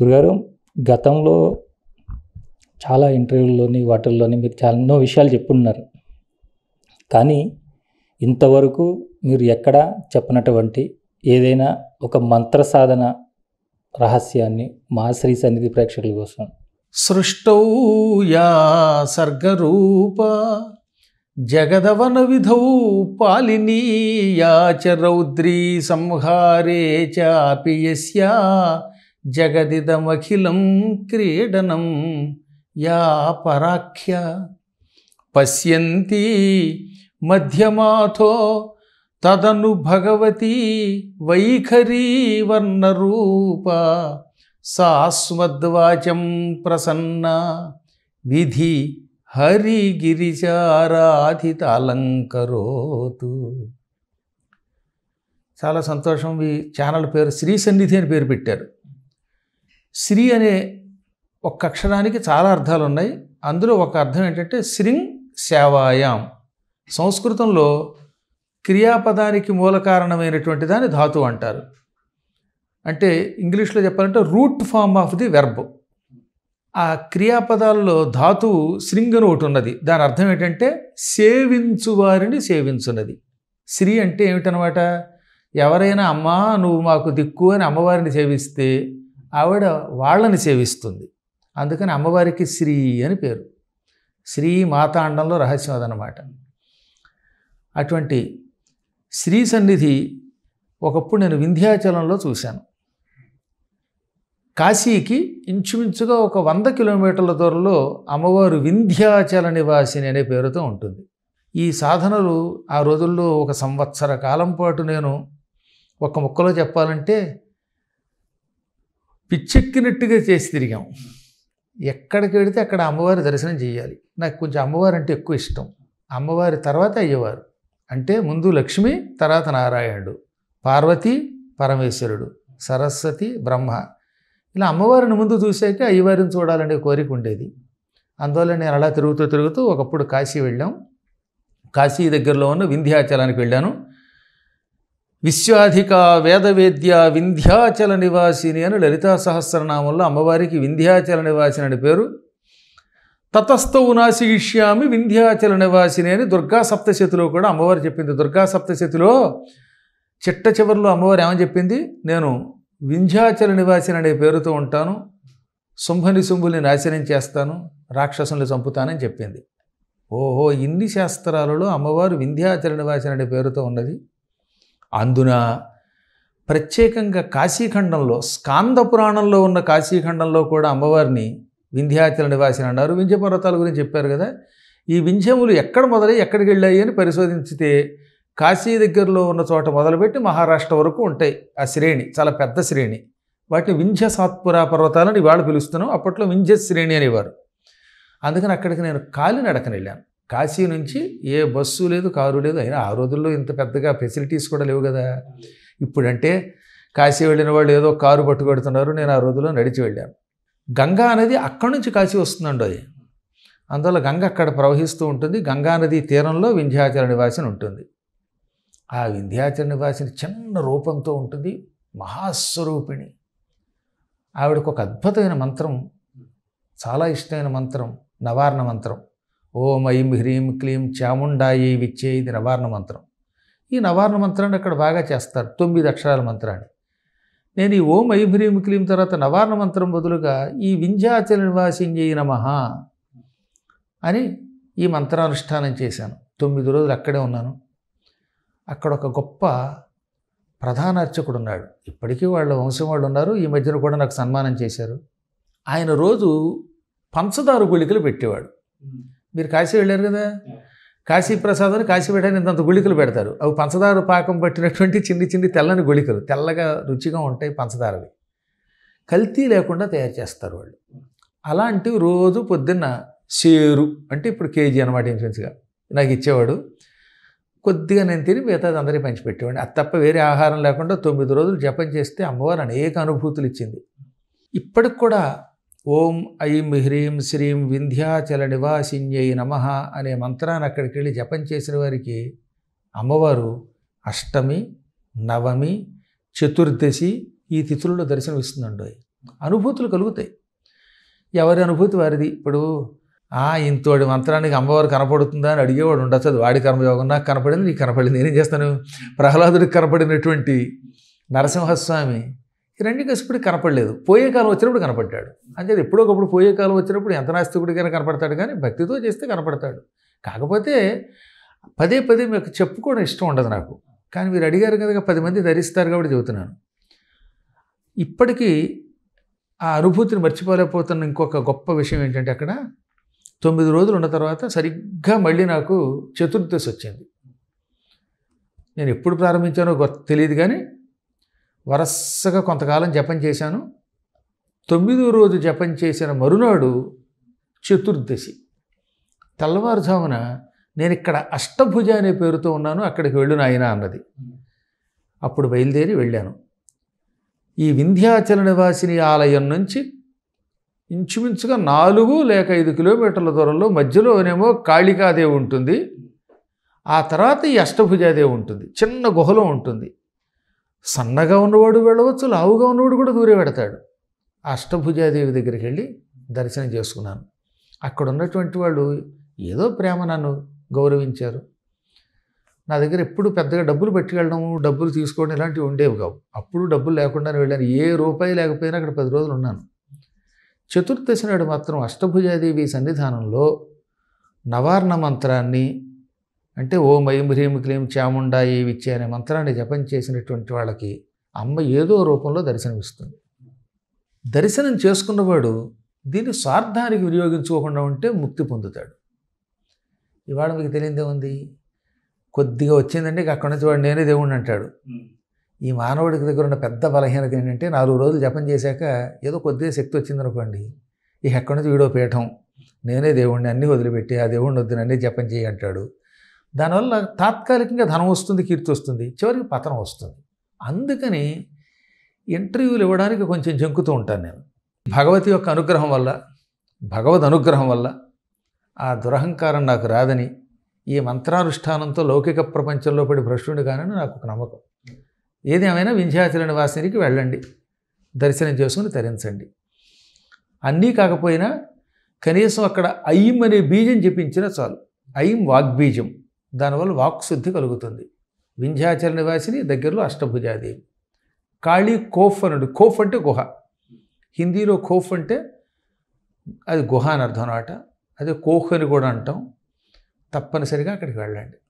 గురుగారు గతంలో చాలా ఇంటర్వ్యూల్లోని వాటిల్లోని మీరు చాలా ఎన్నో విషయాలు చెప్పున్నారు కానీ ఇంతవరకు మీరు ఎక్కడ చెప్పినటువంటి ఏదైనా ఒక మంత్ర సాధన రహస్యాన్ని మా శ్రీ సన్నిధి ప్రేక్షకుల కోసం సృష్టౌ యా సర్గరూప జగదవన విధౌ పాలినీ యాచ రౌద్రీ సంహారే చాపి యస్యా జగదిదమఖిలం క్రీడనం యా పరాఖ్య పశ్యంతి మధ్యమాథో తదను భగవతి వైఖరీ వర్ణరూప సాస్మద్వాచం ప్రసన్న విధి హరిగిరిచారాధిత అలంకరోతు చాలా సంతోషం ఈ ఛానల్ పేరు శ్రీ సన్నిధి అని పేరు పెట్టారు శ్రీ అనే ఒక్క అక్షరానికి చాలా అర్థాలు ఉన్నాయి అందులో ఒక అర్థం ఏంటంటే శ్రింగ్ సేవాయాం సంస్కృతంలో క్రియాపదానికి మూల కారణమైనటువంటి దాన్ని ధాతు అంటారు అంటే ఇంగ్లీష్లో చెప్పాలంటే root form of the verb ఆ క్రియాపదాల్లో ధాతు శృంగను ఒకటి ఉన్నది దాని అర్థం ఏంటంటే సేవించు వారిని సేవించున్నది శ్రీ అంటే ఏమిటనమాట ఎవరైనా అమ్మా నువ్వు మాకు దిక్కు అని అమ్మవారిని సేవిస్తే ఆవిడ వాళ్ళని సేవిస్తుంది అందుకని అమ్మవారికి శ్రీ అని పేరు శ్రీ మాతాండంలో రహస్యం అదనమాట అటువంటి శ్రీ సన్నిధి ఒకప్పుడు నేను వింధ్యాచలంలో చూశాను కాశీకి ఇంచుమించుగా ఒక వంద కిలోమీటర్ల దూరంలో అమ్మవారు వింధ్యాచల నివాసిని అనే పేరుతో ఉంటుంది ఈ సాధనలు ఆ రోజుల్లో ఒక సంవత్సర కాలం పాటు నేను ఒక ముక్కలో చెప్పాలంటే పిచ్చెక్కినట్టుగా చేసి తిరిగాం ఎక్కడికి వెళితే అక్కడ అమ్మవారి దర్శనం చేయాలి నాకు కొంచెం అమ్మవారు అంటే ఎక్కువ ఇష్టం అమ్మవారి తర్వాత అయ్యేవారు అంటే ముందు లక్ష్మి తర్వాత నారాయణుడు పార్వతి పరమేశ్వరుడు సరస్వతి బ్రహ్మ ఇలా అమ్మవారిని ముందు చూసాక అయ్యవారిని చూడాలనే కోరిక ఉండేది అందువల్ల నేను అలా తిరుగుతూ తిరుగుతూ ఒకప్పుడు కాశీ వెళ్ళాం కాశీ దగ్గరలో ఉన్న వింధ్యాచలానికి వెళ్ళాను విశ్వాధిక వేదవేద్య వింధ్యాచల నివాసిని అని లలితా సహస్రనామంలో అమ్మవారికి వింధ్యాచల నివాసిని అని పేరు తతస్థవు నాశిష్యామి వింధ్యాచల నివాసిని అని దుర్గా సప్తశతిలో కూడా అమ్మవారు చెప్పింది దుర్గా సప్తశతిలో చిట్ట చివరిలో అమ్మవారు ఏమని చెప్పింది నేను వింధ్యాచల నివాసిని అనే పేరుతో ఉంటాను శుంభని శుంభుల్ని నాశనం చేస్తాను రాక్షసుల్ని చంపుతానని చెప్పింది ఓహో ఇన్ని శాస్త్రాలలో అమ్మవారు వింధ్యాచల నివాసిని అనే పేరుతో ఉన్నది అందున ప్రత్యేకంగా కాశీఖండంలో స్కాంద పురాణంలో ఉన్న కాశీఖండంలో కూడా అమ్మవారిని వింధ్యాచల నివాసిని అన్నారు వింధ్య పర్వతాల గురించి చెప్పారు కదా ఈ వింధ్యములు ఎక్కడ మొదలై ఎక్కడికి వెళ్ళాయి అని పరిశోధించితే కాశీ దగ్గరలో ఉన్న చోట మొదలుపెట్టి మహారాష్ట్ర వరకు ఉంటాయి ఆ శ్రేణి చాలా పెద్ద శ్రేణి వాటిని వింధ్య సాత్పుర పర్వతాలను ఇవాళ పిలుస్తున్నాం అప్పట్లో వింధ్య శ్రేణి అనేవారు అందుకని అక్కడికి నేను కాలినడకని వెళ్ళాను కాశీ నుంచి ఏ బస్సు లేదు కారు లేదు అయినా ఆ రోజుల్లో ఇంత పెద్దగా ఫెసిలిటీస్ కూడా లేవు కదా ఇప్పుడంటే కాశీ వెళ్ళిన వాళ్ళు ఏదో కారు పట్టుకెడుతున్నారు నేను ఆ రోజుల్లో నడిచి వెళ్ళాను గంగా నది అక్కడి నుంచి కాశీ వస్తుందండి అది అందువల్ల గంగ అక్కడ ప్రవహిస్తూ ఉంటుంది గంగానది తీరంలో వింధ్యాచల నివాసిని ఉంటుంది ఆ వింధ్యాచల నివాసిని చిన్న రూపంతో ఉంటుంది మహాస్వరూపిణి ఆవిడకు ఒక అద్భుతమైన మంత్రం చాలా ఇష్టమైన మంత్రం నవార్ణ మంత్రం ఓం ఐం హ్రీం క్లీం చాముండాయి విచ్చే ఇది నవార్ణ మంత్రం ఈ నవార్ణ మంత్రాన్ని అక్కడ బాగా చేస్తారు తొమ్మిది అక్షరాల మంత్రాన్ని నేను ఈ ఓం ఐం హ్రీం క్లీం తర్వాత నవార్ణ మంత్రం బదులుగా ఈ వింధ్యాచల నివాసింజయ నమ అని ఈ మంత్రానుష్ఠానం చేశాను తొమ్మిది రోజులు అక్కడే ఉన్నాను అక్కడ ఒక గొప్ప ప్రధాన అర్చకుడు ఉన్నాడు ఇప్పటికీ వాళ్ళ వంశం వాళ్ళు ఉన్నారు ఈ మధ్యన కూడా నాకు సన్మానం చేశారు ఆయన రోజు పంచదారు గుళికలు పెట్టేవాడు మీరు కాశీ వెళ్ళారు కదా కాశీ ప్రసాదం కాశీ పెట్టని ఇంత గుళికలు పెడతారు అవి పంచదార పాకం పట్టినటువంటి చిన్ని చిన్ని తెల్లని గుళికలు తెల్లగా రుచిగా ఉంటాయి పంచదారవి కల్తీ లేకుండా తయారు చేస్తారు వాళ్ళు అలాంటివి రోజు పొద్దున్న సేరు అంటే ఇప్పుడు కేజీ అనమాట ఇన్సూరెన్స్గా నాకు ఇచ్చేవాడు కొద్దిగా నేను తిని మిగతా అందరికీ పంచిపెట్టేవాడిని అది తప్ప వేరే ఆహారం లేకుండా తొమ్మిది రోజులు జపం చేస్తే అమ్మవారు అనేక అనుభూతులు ఇచ్చింది ఇప్పటికి కూడా ఓం ఐం హ్రీం శ్రీం వింధ్యాచల నివాసిన్యై నమ అనే మంత్రాన్ని అక్కడికి వెళ్ళి జపం చేసిన వారికి అమ్మవారు అష్టమి నవమి చతుర్దశి ఈ తిథులలో దర్శనమిస్తుందండి అనుభూతులు కలుగుతాయి ఎవరి అనుభూతి వారిది ఇప్పుడు ఆ ఇంతోడి మంత్రానికి అమ్మవారు కనపడుతుందా అని అడిగేవాడు ఉండొచ్చు వాడి కర్మయోగం నాకు కనపడింది నీకు కనపడింది నేనేం చేస్తాను ప్రహ్లాదుడికి కనపడినటువంటి నరసింహస్వామి ఈ ఇప్పుడు కనపడలేదు పోయే కాలం వచ్చినప్పుడు కనపడ్డాడు అంటే ఎప్పుడో ఒకప్పుడు పోయే కాలం వచ్చినప్పుడు ఎంత నాస్తికుడికైనా కనపడతాడు కానీ భక్తితో చేస్తే కనపడతాడు కాకపోతే పదే పదే మీకు చెప్పుకోవడం ఇష్టం ఉండదు నాకు కానీ మీరు అడిగారు కదా పది మంది ధరిస్తారు కాబట్టి చెబుతున్నాను ఇప్పటికీ ఆ అనుభూతిని మర్చిపోలేకపోతున్న ఇంకొక గొప్ప విషయం ఏంటంటే అక్కడ తొమ్మిది రోజులు ఉన్న తర్వాత సరిగ్గా మళ్ళీ నాకు చతుర్దశి వచ్చింది నేను ఎప్పుడు ప్రారంభించానో తెలియదు కానీ వరుసగా కొంతకాలం జపం చేశాను తొమ్మిదో రోజు జపం చేసిన మరునాడు చతుర్దశి తెల్లవారుజామున నేను ఇక్కడ అష్టభుజ అనే పేరుతో ఉన్నాను అక్కడికి వెళ్ళు నాయన అన్నది అప్పుడు బయలుదేరి వెళ్ళాను ఈ వింధ్యాచల నివాసిని ఆలయం నుంచి ఇంచుమించుగా నాలుగు లేక ఐదు కిలోమీటర్ల దూరంలో మధ్యలోనేమో కాళికాదేవి ఉంటుంది ఆ తర్వాత ఈ అష్టభుజాదేవి ఉంటుంది చిన్న గుహలో ఉంటుంది సన్నగా ఉన్నవాడు వెళ్ళవచ్చు లావుగా ఉన్నవాడు కూడా దూరే పెడతాడు అష్టభుజాదేవి దగ్గరికి వెళ్ళి దర్శనం చేసుకున్నాను అక్కడ ఉన్నటువంటి వాళ్ళు ఏదో ప్రేమ నన్ను గౌరవించారు నా దగ్గర ఎప్పుడు పెద్దగా డబ్బులు పెట్టుకెళ్ళడం డబ్బులు తీసుకోవడం ఇలాంటివి ఉండేవి కావు అప్పుడు డబ్బులు లేకుండా వెళ్ళాను ఏ రూపాయి లేకపోయినా అక్కడ పది రోజులు ఉన్నాను చతుర్దశి నాడు మాత్రం అష్టభుజాదేవి సన్నిధానంలో నవార్ణ మంత్రాన్ని అంటే ఓం ఐం హ్రీం క్లీం చాముండాయి విచ్చే అనే మంత్రాన్ని జపం చేసినటువంటి వాళ్ళకి అమ్మ ఏదో రూపంలో దర్శనమిస్తుంది దర్శనం చేసుకున్నవాడు దీన్ని స్వార్థానికి వినియోగించుకోకుండా ఉంటే ముక్తి పొందుతాడు ఇవాళ మీకు తెలియదే ఉంది కొద్దిగా వచ్చిందండి అక్కడి నుంచి వాడు నేనే దేవుణ్ణి అంటాడు ఈ మానవుడికి దగ్గర ఉన్న పెద్ద బలహీనత ఏంటంటే నాలుగు రోజులు జపం చేశాక ఏదో కొద్దిగా శక్తి వచ్చిందనుకోండి ఇక ఎక్కడి నుంచి వీడో పీఠం నేనే దేవుణ్ణి అన్నీ వదిలిపెట్టి ఆ దేవుణ్ణి వద్దు అన్నీ జపం చేయి అంటాడు దానివల్ల తాత్కాలికంగా ధనం వస్తుంది కీర్తి వస్తుంది చివరికి పతనం వస్తుంది అందుకని ఇంటర్వ్యూలు ఇవ్వడానికి కొంచెం జంకుతూ ఉంటాను నేను భగవతి యొక్క అనుగ్రహం వల్ల భగవద్ అనుగ్రహం వల్ల ఆ దురహంకారం నాకు రాదని ఈ మంత్రానుష్ఠానంతో లౌకిక ప్రపంచంలో పడి భ్రష్టుడు కానని నాకు ఒక నమ్మకం ఏదేమైనా వింధ్యాచల వాసినికి వెళ్ళండి దర్శనం చేసుకుని తరించండి అన్నీ కాకపోయినా కనీసం అక్కడ అయ్యిం అనే బీజం చెప్పించినా చాలు ఐం వాగ్బీజం దానివల్ల వాక్శుద్ధి కలుగుతుంది వింధ్యాచల నివాసిని దగ్గరలో అష్టభుజాదేవి కాళీ కోఫ్ అనడు కోఫ్ అంటే గుహ హిందీలో కోఫ్ అంటే అది గుహ అని అర్థం అనమాట అదే కోహ్ అని కూడా అంటాం తప్పనిసరిగా అక్కడికి వెళ్ళండి